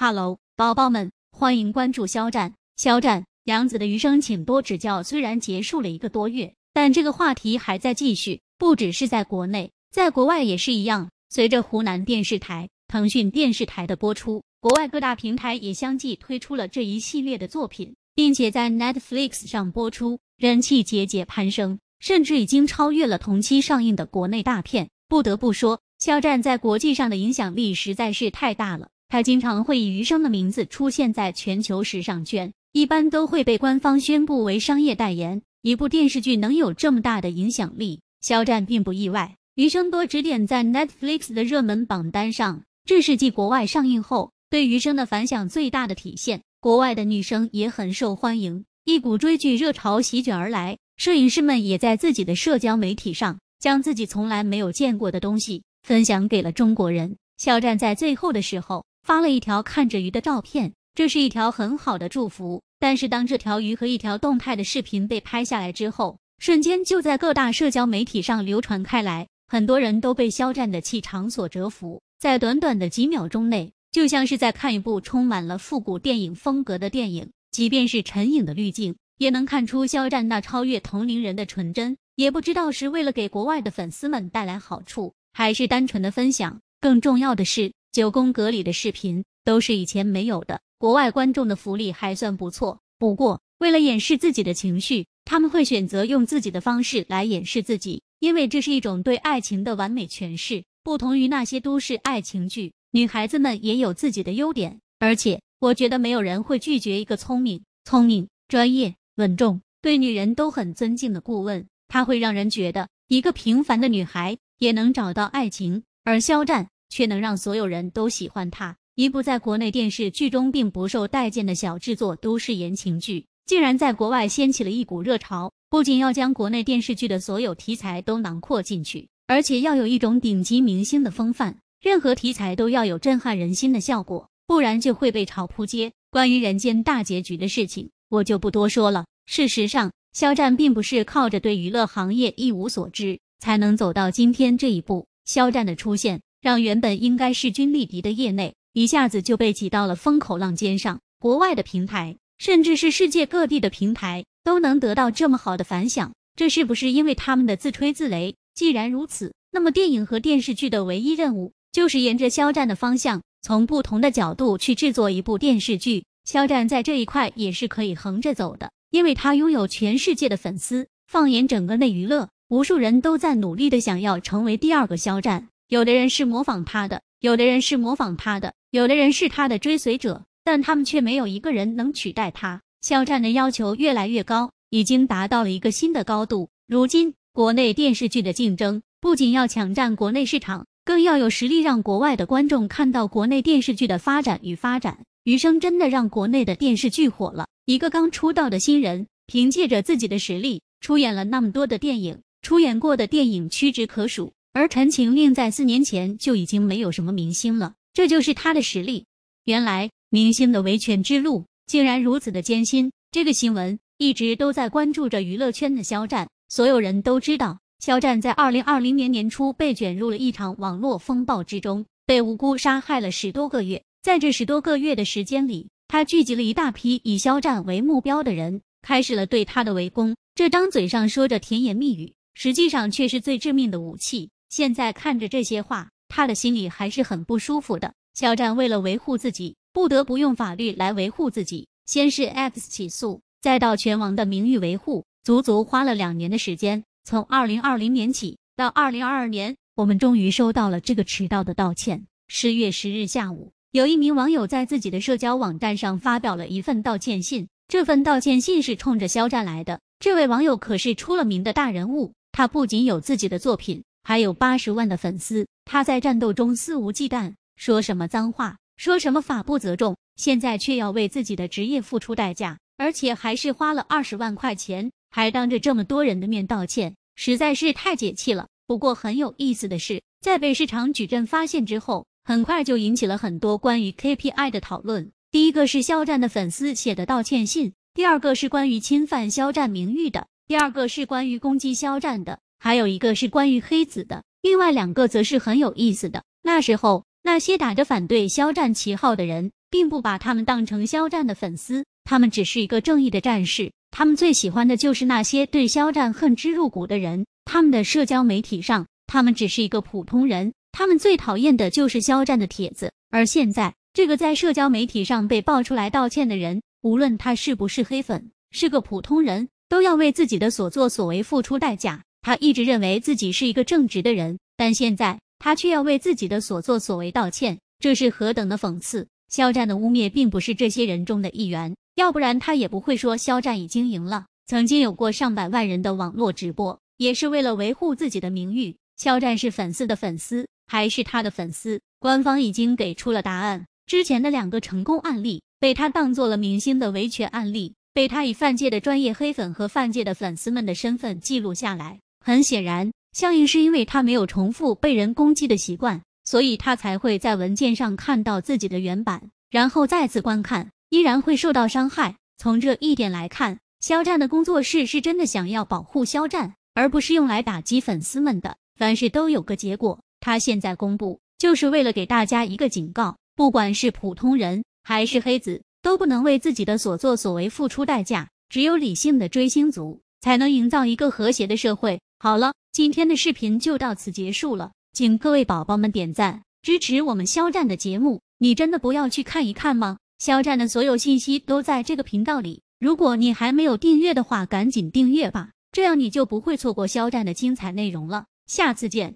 哈喽，宝宝们，欢迎关注肖战。肖战、杨紫的余生，请多指教。虽然结束了一个多月，但这个话题还在继续，不只是在国内，在国外也是一样。随着湖南电视台、腾讯电视台的播出，国外各大平台也相继推出了这一系列的作品，并且在 Netflix 上播出，人气节节攀升，甚至已经超越了同期上映的国内大片。不得不说，肖战在国际上的影响力实在是太大了。他经常会以余生的名字出现在全球时尚圈，一般都会被官方宣布为商业代言。一部电视剧能有这么大的影响力，肖战并不意外。余生多只点在 Netflix 的热门榜单上，这是继国外上映后对余生的反响最大的体现。国外的女生也很受欢迎，一股追剧热潮席卷而来，摄影师们也在自己的社交媒体上将自己从来没有见过的东西分享给了中国人。肖战在最后的时候。发了一条看着鱼的照片，这是一条很好的祝福。但是当这条鱼和一条动态的视频被拍下来之后，瞬间就在各大社交媒体上流传开来，很多人都被肖战的气场所折服。在短短的几秒钟内，就像是在看一部充满了复古电影风格的电影，即便是陈影的滤镜，也能看出肖战那超越同龄人的纯真。也不知道是为了给国外的粉丝们带来好处，还是单纯的分享。更重要的是。九宫格里的视频都是以前没有的，国外观众的福利还算不错。不过，为了掩饰自己的情绪，他们会选择用自己的方式来掩饰自己，因为这是一种对爱情的完美诠释。不同于那些都市爱情剧，女孩子们也有自己的优点。而且，我觉得没有人会拒绝一个聪明、聪明、专业、稳重、对女人都很尊敬的顾问。他会让人觉得一个平凡的女孩也能找到爱情。而肖战。却能让所有人都喜欢他。一部在国内电视剧中并不受待见的小制作都市言情剧，竟然在国外掀起了一股热潮。不仅要将国内电视剧的所有题材都囊括进去，而且要有一种顶级明星的风范，任何题材都要有震撼人心的效果，不然就会被炒扑街。关于《人间大结局》的事情，我就不多说了。事实上，肖战并不是靠着对娱乐行业一无所知才能走到今天这一步。肖战的出现。让原本应该势均力敌的业内一下子就被挤到了风口浪尖上。国外的平台，甚至是世界各地的平台，都能得到这么好的反响，这是不是因为他们的自吹自擂？既然如此，那么电影和电视剧的唯一任务就是沿着肖战的方向，从不同的角度去制作一部电视剧。肖战在这一块也是可以横着走的，因为他拥有全世界的粉丝。放眼整个内娱乐，无数人都在努力的想要成为第二个肖战。有的人是模仿他的，有的人是模仿他的，有的人是他的追随者，但他们却没有一个人能取代他。肖战的要求越来越高，已经达到了一个新的高度。如今，国内电视剧的竞争不仅要抢占国内市场，更要有实力让国外的观众看到国内电视剧的发展与发展。余生真的让国内的电视剧火了。一个刚出道的新人，凭借着自己的实力，出演了那么多的电影，出演过的电影屈指可数。而陈情令在四年前就已经没有什么明星了，这就是他的实力。原来明星的维权之路竟然如此的艰辛。这个新闻一直都在关注着娱乐圈的肖战，所有人都知道肖战在二零二零年年初被卷入了一场网络风暴之中，被无辜杀害了十多个月。在这十多个月的时间里，他聚集了一大批以肖战为目标的人，开始了对他的围攻。这张嘴上说着甜言蜜语，实际上却是最致命的武器。现在看着这些话，他的心里还是很不舒服的。肖战为了维护自己，不得不用法律来维护自己。先是 X 起诉，再到拳王的名誉维护，足足花了两年的时间。从二零二零年起到二零二二年，我们终于收到了这个迟到的道歉。十月十日下午，有一名网友在自己的社交网站上发表了一份道歉信。这份道歉信是冲着肖战来的。这位网友可是出了名的大人物，他不仅有自己的作品。还有八十万的粉丝，他在战斗中肆无忌惮，说什么脏话，说什么法不责众，现在却要为自己的职业付出代价，而且还是花了二十万块钱，还当着这么多人的面道歉，实在是太解气了。不过很有意思的是，在被市场矩阵发现之后，很快就引起了很多关于 KPI 的讨论。第一个是肖战的粉丝写的道歉信，第二个是关于侵犯肖战名誉的，第二个是关于攻击肖战的。还有一个是关于黑子的，另外两个则是很有意思的。那时候，那些打着反对肖战旗号的人，并不把他们当成肖战的粉丝，他们只是一个正义的战士。他们最喜欢的就是那些对肖战恨之入骨的人。他们的社交媒体上，他们只是一个普通人。他们最讨厌的就是肖战的帖子。而现在，这个在社交媒体上被爆出来道歉的人，无论他是不是黑粉，是个普通人，都要为自己的所作所为付出代价。他一直认为自己是一个正直的人，但现在他却要为自己的所作所为道歉，这是何等的讽刺！肖战的污蔑并不是这些人中的一员，要不然他也不会说肖战已经赢了。曾经有过上百万人的网络直播，也是为了维护自己的名誉。肖战是粉丝的粉丝，还是他的粉丝？官方已经给出了答案。之前的两个成功案例被他当做了明星的维权案例，被他以范界的专业黑粉和范界的粉丝们的身份记录下来。很显然，效应是因为他没有重复被人攻击的习惯，所以他才会在文件上看到自己的原版，然后再次观看，依然会受到伤害。从这一点来看，肖战的工作室是真的想要保护肖战，而不是用来打击粉丝们的。凡事都有个结果，他现在公布就是为了给大家一个警告：不管是普通人还是黑子，都不能为自己的所作所为付出代价。只有理性的追星族，才能营造一个和谐的社会。好了，今天的视频就到此结束了，请各位宝宝们点赞支持我们肖战的节目。你真的不要去看一看吗？肖战的所有信息都在这个频道里，如果你还没有订阅的话，赶紧订阅吧，这样你就不会错过肖战的精彩内容了。下次见。